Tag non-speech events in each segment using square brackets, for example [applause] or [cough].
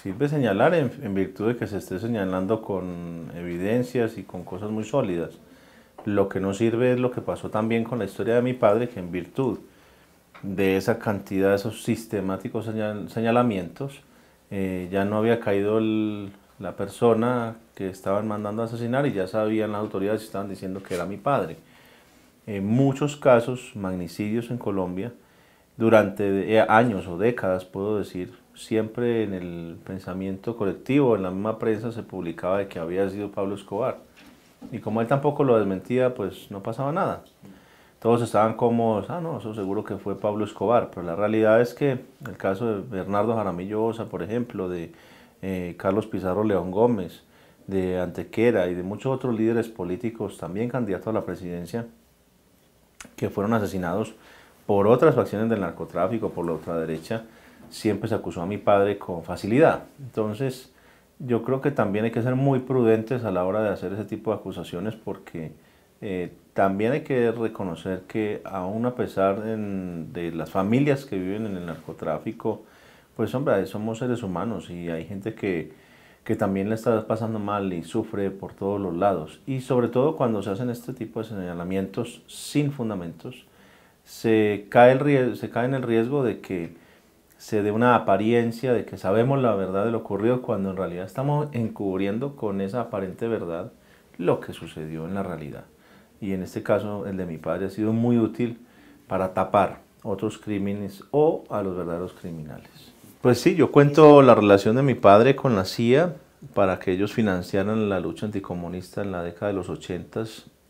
Sirve señalar en, virtud de que se esté señalando con evidencias y con cosas muy sólidas. Lo que no sirve es lo que pasó también con la historia de mi padre, que en virtud de esa cantidad, de esos sistemáticos señalamientos, eh, ya no había caído la persona que estaban mandando a asesinar y ya sabían las autoridades, estaban diciendo que era mi padre. En muchos casos, magnicidios en Colombia, durante eh, años o décadas, puedo decir, siempre en el pensamiento colectivo, en la misma prensa se publicaba de que había sido Pablo Escobar. Y como él tampoco lo desmentía, pues no pasaba nada. Todos estaban como, ah, no, eso seguro que fue Pablo Escobar, pero la realidad es que el caso de Bernardo Jaramillo Osa, por ejemplo, de eh, Carlos Pizarro León Gómez, de Antequera y de muchos otros líderes políticos, también candidatos a la presidencia, que fueron asesinados por otras facciones del narcotráfico, por la otra derecha siempre se acusó a mi padre con facilidad. Entonces, yo creo que también hay que ser muy prudentes a la hora de hacer ese tipo de acusaciones porque eh, también hay que reconocer que aún a pesar de las familias que viven en el narcotráfico, pues hombre, somos seres humanos y hay gente que, que también le está pasando mal y sufre por todos los lados. Y sobre todo cuando se hacen este tipo de señalamientos sin fundamentos, se cae, el, se cae en el riesgo de que se dé una apariencia de que sabemos la verdad de lo ocurrido cuando en realidad estamos encubriendo con esa aparente verdad lo que sucedió en la realidad. Y en este caso el de mi padre ha sido muy útil para tapar otros crímenes o a los verdaderos criminales. Pues sí, yo cuento la relación de mi padre con la CIA para que ellos financiaran la lucha anticomunista en la década de los 80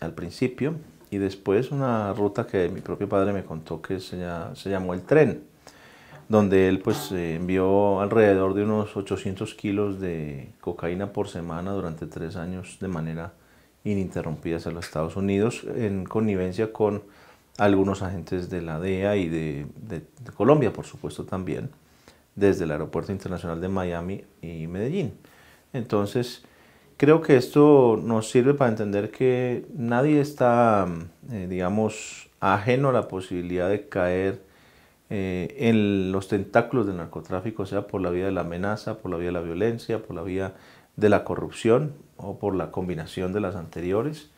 al principio y después una ruta que mi propio padre me contó que se llamó el tren donde él pues eh, envió alrededor de unos 800 kilos de cocaína por semana durante tres años de manera ininterrumpida hacia los Estados Unidos en connivencia con algunos agentes de la DEA y de, Colombia, por supuesto también, desde el Aeropuerto Internacional de Miami y Medellín. Entonces, creo que esto nos sirve para entender que nadie está, eh, digamos, ajeno a la posibilidad de caer en eh, los tentáculos del narcotráfico, sea por la vía de la amenaza, por la vía de la violencia, por la vía de la corrupción o por la combinación de las anteriores.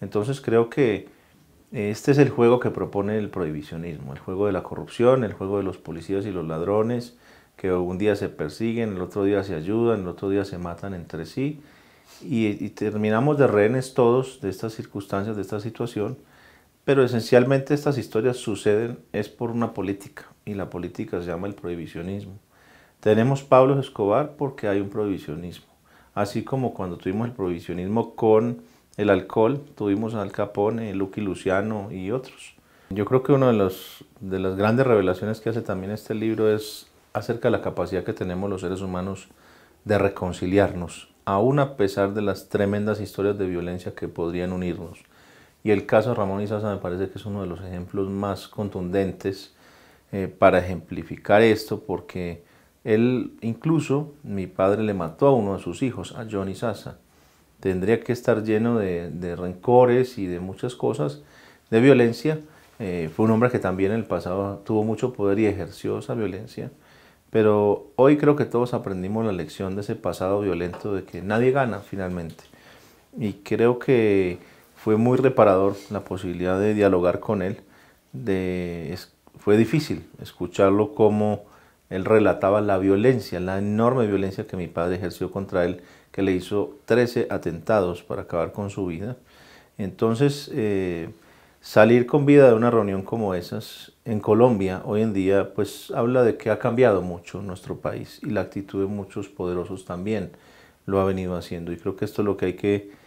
Entonces creo que este es el juego que propone el prohibicionismo, el juego de la corrupción, el juego de los policías y los ladrones, que un día se persiguen, el otro día se ayudan, el otro día se matan entre sí, y terminamos de rehenes todos de estas circunstancias, de esta situación, pero esencialmente estas historias suceden es por una política y la política se llama el prohibicionismo. Tenemos Pablo Escobar porque hay un prohibicionismo. Así como cuando tuvimos el prohibicionismo con el alcohol, tuvimos al Capone, Lucky Luciano y otros. Yo creo que una de, de las grandes revelaciones que hace también este libro es acerca de la capacidad que tenemos los seres humanos de reconciliarnos, aún a pesar de las tremendas historias de violencia que podrían unirnos. Y el caso de Ramón Sasa me parece que es uno de los ejemplos más contundentes eh, para ejemplificar esto, porque él incluso, mi padre le mató a uno de sus hijos, a Johnny Sasa. Tendría que estar lleno de, rencores y de muchas cosas, de violencia. Eh, fue un hombre que también en el pasado tuvo mucho poder y ejerció esa violencia. Pero hoy creo que todos aprendimos la lección de ese pasado violento de que nadie gana finalmente. Y creo que fue muy reparador la posibilidad de dialogar con él. De, fue difícil escucharlo como él relataba la violencia, la enorme violencia que mi padre ejerció contra él, que le hizo 13 atentados para acabar con su vida. Entonces, eh, salir con vida de una reunión como esas en Colombia hoy en día, pues habla de que ha cambiado mucho nuestro país y la actitud de muchos poderosos también lo ha venido haciendo. Y creo que esto es lo que hay que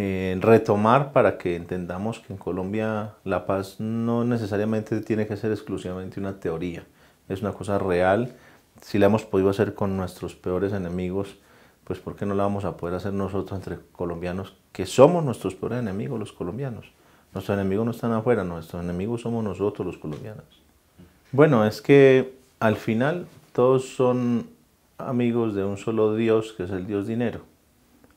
eh, retomar para que entendamos que en Colombia la paz no necesariamente tiene que ser exclusivamente una teoría, es una cosa real. Si la hemos podido hacer con nuestros peores enemigos, pues ¿por qué no la vamos a poder hacer nosotros entre colombianos que somos nuestros peores enemigos los colombianos? Nuestros enemigos no están afuera, nuestros enemigos somos nosotros los colombianos. Bueno, es que al final todos son amigos de un solo Dios, que es el Dios dinero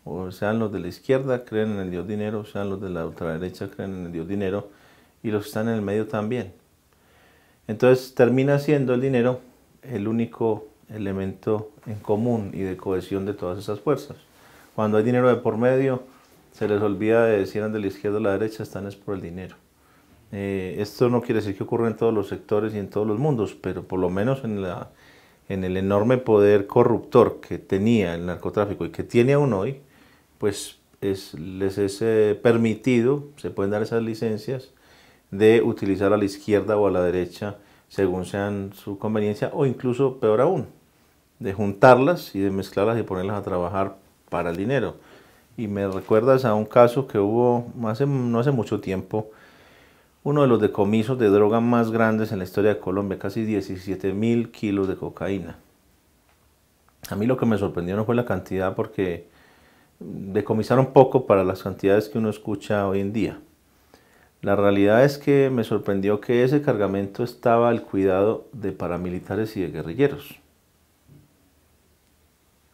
o sean los de la izquierda creen en el Dios dinero, sean los de la ultraderecha creen en el Dios dinero y los que están en el medio también. Entonces termina siendo el dinero el único elemento en común y de cohesión de todas esas fuerzas. Cuando hay dinero de por medio, se les olvida de si eran de la izquierda o la derecha, están es por el dinero. Eh, esto no quiere decir que ocurra en todos los sectores y en todos los mundos, pero por lo menos en, la, en el enorme poder corruptor que tenía el narcotráfico y que tiene aún hoy, pues les es eh, permitido, se pueden dar esas licencias de utilizar a la izquierda o a la derecha según sean su conveniencia o incluso peor aún, de juntarlas y de mezclarlas y ponerlas a trabajar para el dinero. Y me recuerdas a un caso que hubo hace, no hace mucho tiempo, uno de los decomisos de droga más grandes en la historia de Colombia, casi 17 mil kilos de cocaína. A mí lo que me sorprendió no fue la cantidad porque decomisar poco para las cantidades que uno escucha hoy en día. La realidad es que me sorprendió que ese cargamento estaba al cuidado de paramilitares y de guerrilleros.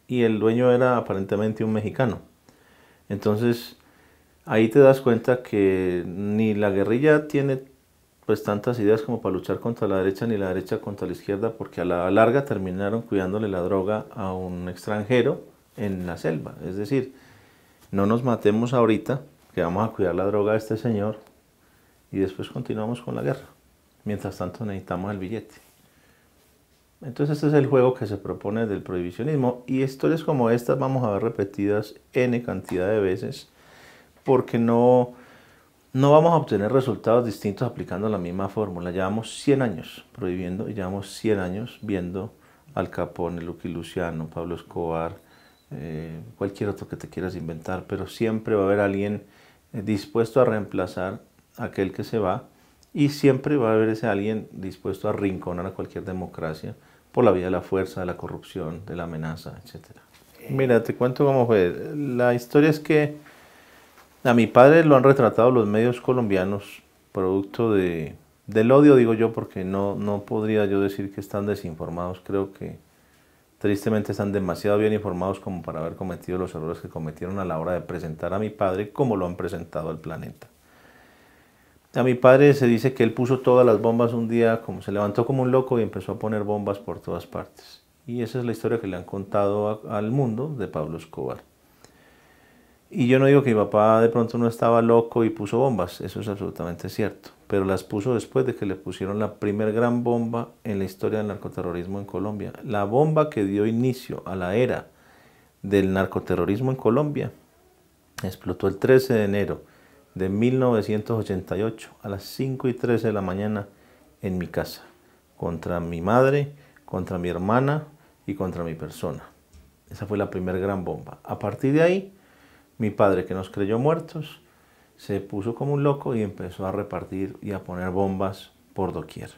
Y el dueño era aparentemente un mexicano. Entonces, ahí te das cuenta que ni la guerrilla tiene pues tantas ideas como para luchar contra la derecha ni la derecha contra la izquierda, porque a la larga terminaron cuidándole la droga a un extranjero en la selva. Es decir, no nos matemos ahorita, que vamos a cuidar la droga de este señor, y después continuamos con la guerra. Mientras tanto necesitamos el billete. Entonces este es el juego que se propone del prohibicionismo y historias como estas vamos a ver repetidas n cantidad de veces porque no, no vamos a obtener resultados distintos aplicando la misma fórmula. Llevamos 100 años prohibiendo y llevamos 100 años viendo al Capone, Lucky Luciano, Pablo Escobar, eh, cualquier otro que te quieras inventar, pero siempre va a haber alguien eh, dispuesto a reemplazar a aquel que se va y siempre va a haber ese alguien dispuesto a rinconar a cualquier democracia por la vía de la fuerza, de la corrupción, de la amenaza, etc. Mira, te cuento cómo fue. La historia es que a mi padre lo han retratado los medios colombianos producto de, del odio, digo yo, porque no, no podría yo decir que están desinformados. Creo que Tristemente están demasiado bien informados como para haber cometido los errores que cometieron a la hora de presentar a mi padre como lo han presentado al planeta. A mi padre se dice que él puso todas las bombas un día, como se levantó como un loco y empezó a poner bombas por todas partes. Y esa es la historia que le han contado al mundo de Pablo Escobar. Y yo no digo que mi papá de pronto no estaba loco y puso bombas, eso es absolutamente cierto, pero las puso después de que le pusieron la primer gran bomba en la historia del narcoterrorismo en Colombia. La bomba que dio inicio a la era del narcoterrorismo en Colombia explotó el 13 de enero de 1988 a las 5 y 13 de la mañana en mi casa, contra mi madre, contra mi hermana y contra mi persona. Esa fue la primera gran bomba. A partir de ahí, mi padre, que nos creyó muertos, se puso como un loco y empezó a repartir y a poner bombas por doquier.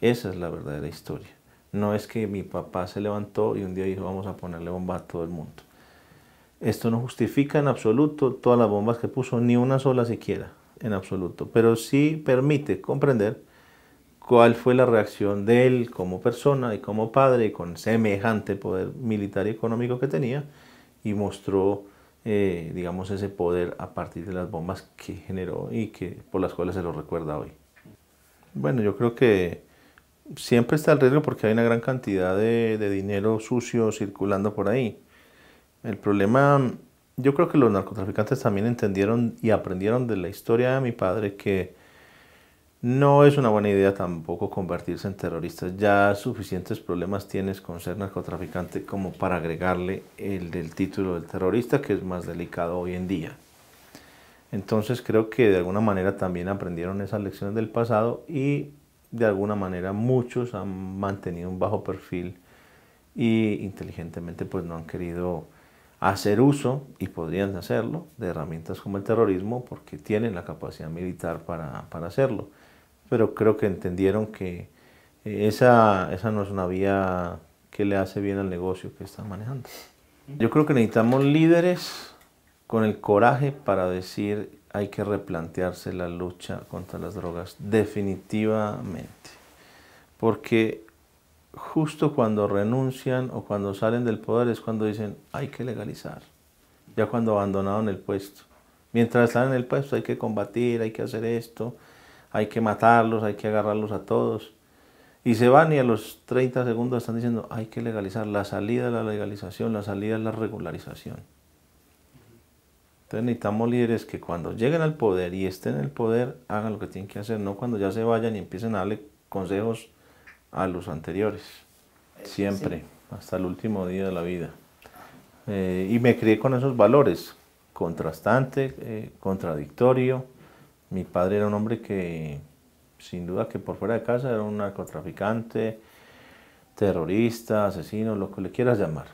Esa es la verdadera historia. No es que mi papá se levantó y un día dijo vamos a ponerle bomba a todo el mundo. Esto no justifica en absoluto todas las bombas que puso, ni una sola siquiera, en absoluto. Pero sí permite comprender cuál fue la reacción de él como persona y como padre con semejante poder militar y económico que tenía y mostró eh, digamos, ese poder a partir de las bombas que generó y que, por las cuales se lo recuerda hoy. Bueno, yo creo que siempre está el riesgo porque hay una gran cantidad de, de dinero sucio circulando por ahí. El problema, yo creo que los narcotraficantes también entendieron y aprendieron de la historia de mi padre que no es una buena idea tampoco convertirse en terrorista. Ya suficientes problemas tienes con ser narcotraficante como para agregarle el del título del terrorista, que es más delicado hoy en día. Entonces creo que de alguna manera también aprendieron esas lecciones del pasado y de alguna manera muchos han mantenido un bajo perfil y inteligentemente pues no han querido hacer uso, y podrían hacerlo, de herramientas como el terrorismo porque tienen la capacidad militar para hacerlo pero creo que entendieron que eh, esa, esa no es una vía que le hace bien al negocio que están manejando. Yo creo que necesitamos líderes con el coraje para decir hay que replantearse la lucha contra las drogas definitivamente. Porque justo cuando renuncian o cuando salen del poder es cuando dicen hay que legalizar. Ya cuando abandonaron el puesto. Mientras están en el puesto hay que combatir, hay que hacer esto, hay que matarlos, hay que agarrarlos a todos. Y se van y a los 30 segundos están diciendo, hay que legalizar, la salida es la legalización, la salida es la regularización. Entonces necesitamos líderes que cuando lleguen al poder y estén en el poder, hagan lo que tienen que hacer, no cuando ya se vayan y empiecen a darle consejos a los anteriores. Siempre, hasta el último día de la vida. Eh, y me crié con esos valores, contrastante, eh, contradictorio, mi padre era un hombre que, sin duda, que por fuera de casa era un narcotraficante, terrorista, asesino, lo que le quieras llamar.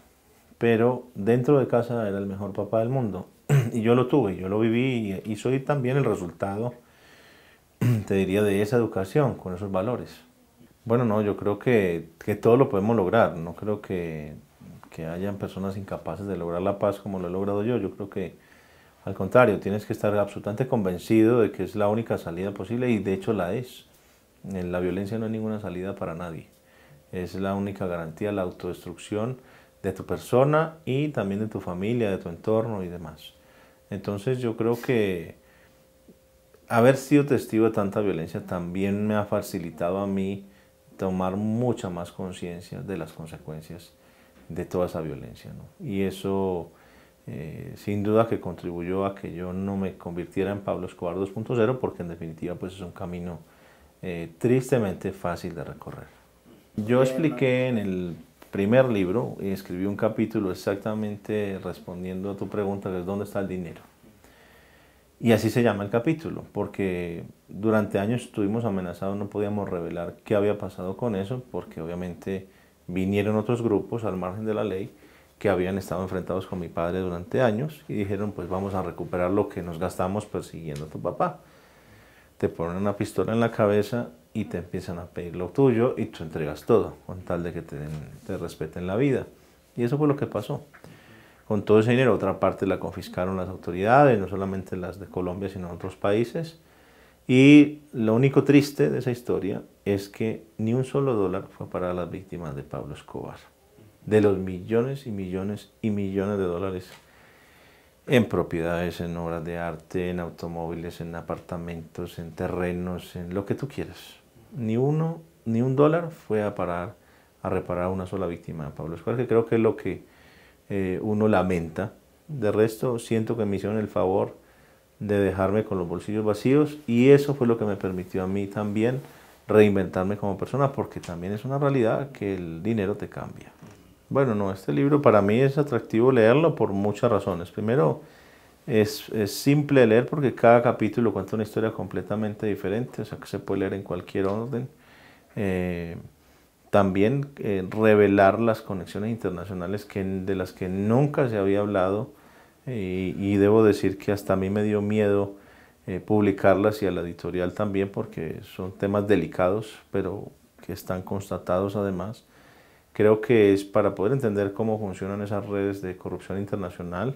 Pero dentro de casa era el mejor papá del mundo. [clears throat] Y yo lo tuve, yo lo viví y, soy también el resultado, [clears throat] te diría, de esa educación, con esos valores. Bueno, no, yo creo que, que todo lo podemos lograr. No creo que, que hayan personas incapaces de lograr la paz como lo he logrado yo. Yo creo que al contrario, tienes que estar absolutamente convencido de que es la única salida posible y de hecho la es. En la violencia no hay ninguna salida para nadie. Es la única garantía, la autodestrucción de tu persona y también de tu familia, de tu entorno y demás. Entonces yo creo que haber sido testigo de tanta violencia también me ha facilitado a mí tomar mucha más conciencia de las consecuencias de toda esa violencia. ¿no? Y eso eh, sin duda que contribuyó a que yo no me convirtiera en Pablo Escobar 2.0 porque en definitiva pues es un camino eh, tristemente fácil de recorrer. Yo expliqué en el primer libro y escribí un capítulo exactamente respondiendo a tu pregunta de ¿dónde está el dinero? Y así se llama el capítulo, porque durante años estuvimos amenazados, no podíamos revelar qué había pasado con eso, porque obviamente vinieron otros grupos al margen de la ley que habían estado enfrentados con mi padre durante años y dijeron, pues vamos a recuperar lo que nos gastamos persiguiendo a tu papá. Te ponen una pistola en la cabeza y te empiezan a pedir lo tuyo y tú entregas todo, con tal de que te, te respeten la vida. Y eso fue lo que pasó. Con todo ese dinero, otra parte la confiscaron las autoridades, no solamente las de Colombia, sino otros países. Y lo único triste de esa historia es que ni un solo dólar fue para las víctimas de Pablo Escobar de los millones y millones y millones de dólares en propiedades, en obras de arte, en automóviles, en apartamentos, en terrenos, en lo que tú quieras. Ni uno, ni un dólar fue a parar a reparar a una sola víctima de Pablo Escobar, que creo que es lo que eh, uno lamenta. De resto, siento que me hicieron el favor de dejarme con los bolsillos vacíos y eso fue lo que me permitió a mí también reinventarme como persona, porque también es una realidad que el dinero te cambia. Bueno, no, este libro para mí es atractivo leerlo por muchas razones. Primero, es, simple leer porque cada capítulo cuenta una historia completamente diferente, o sea que se puede leer en cualquier orden. Eh, también eh, revelar las conexiones internacionales que, de las que nunca se había hablado y debo decir que hasta a mí me dio miedo eh, publicarlas y a la editorial también porque son temas delicados, pero que están constatados además creo que es para poder entender cómo funcionan esas redes de corrupción internacional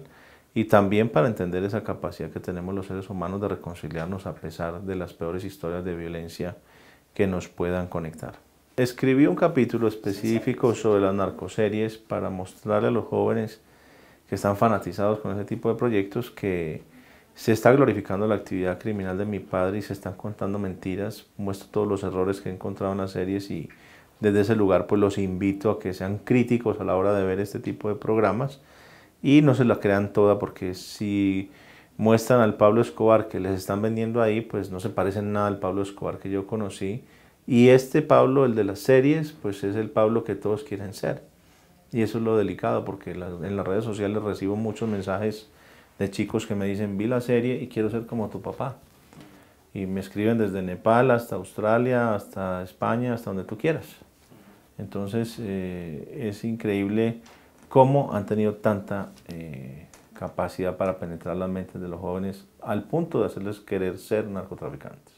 y también para entender esa capacidad que tenemos los seres humanos de reconciliarnos a pesar de las peores historias de violencia que nos puedan conectar. Escribí un capítulo específico sobre las narcoseries para mostrarle a los jóvenes que están fanatizados con ese tipo de proyectos que se está glorificando la actividad criminal de mi padre y se están contando mentiras. Muestro todos los errores que he encontrado en las series y desde ese lugar pues los invito a que sean críticos a la hora de ver este tipo de programas y no se la crean toda porque si muestran al Pablo Escobar que les están vendiendo ahí, pues no se parecen nada al Pablo Escobar que yo conocí. Y este Pablo, el de las series, pues es el Pablo que todos quieren ser. Y eso es lo delicado, porque en las redes sociales recibo muchos mensajes de chicos que me dicen, vi la serie y quiero ser como tu papá. Y me escriben desde Nepal hasta Australia, hasta España, hasta donde tú quieras. Entonces eh, es increíble cómo han tenido tanta eh, capacidad para penetrar las mentes de los jóvenes al punto de hacerles querer ser narcotraficantes.